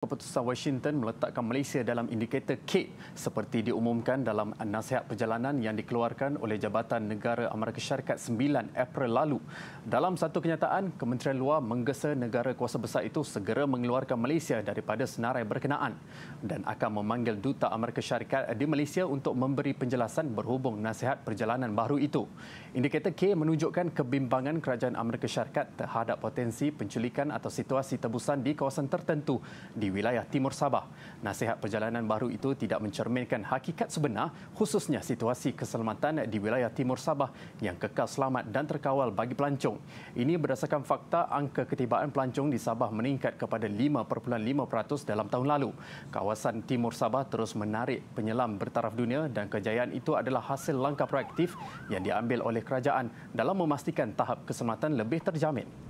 Keputusan Washington meletakkan Malaysia dalam indikator K seperti diumumkan dalam nasihat perjalanan yang dikeluarkan oleh Jabatan Negara Amerika Syarikat 9 April lalu. Dalam satu kenyataan, Kementerian Luar menggesa negara kuasa besar itu segera mengeluarkan Malaysia daripada senarai berkenaan dan akan memanggil Duta Amerika Syarikat di Malaysia untuk memberi penjelasan berhubung nasihat perjalanan baru itu. Indikator K menunjukkan kebimbangan kerajaan Amerika Syarikat terhadap potensi penculikan atau situasi tebusan di kawasan tertentu di wilayah Timur Sabah. Nasihat perjalanan baru itu tidak mencerminkan hakikat sebenar khususnya situasi keselamatan di wilayah Timur Sabah yang kekal selamat dan terkawal bagi pelancong. Ini berdasarkan fakta angka ketibaan pelancong di Sabah meningkat kepada 5.5% dalam tahun lalu. Kawasan Timur Sabah terus menarik penyelam bertaraf dunia dan kejayaan itu adalah hasil langkah proaktif yang diambil oleh kerajaan dalam memastikan tahap keselamatan lebih terjamin.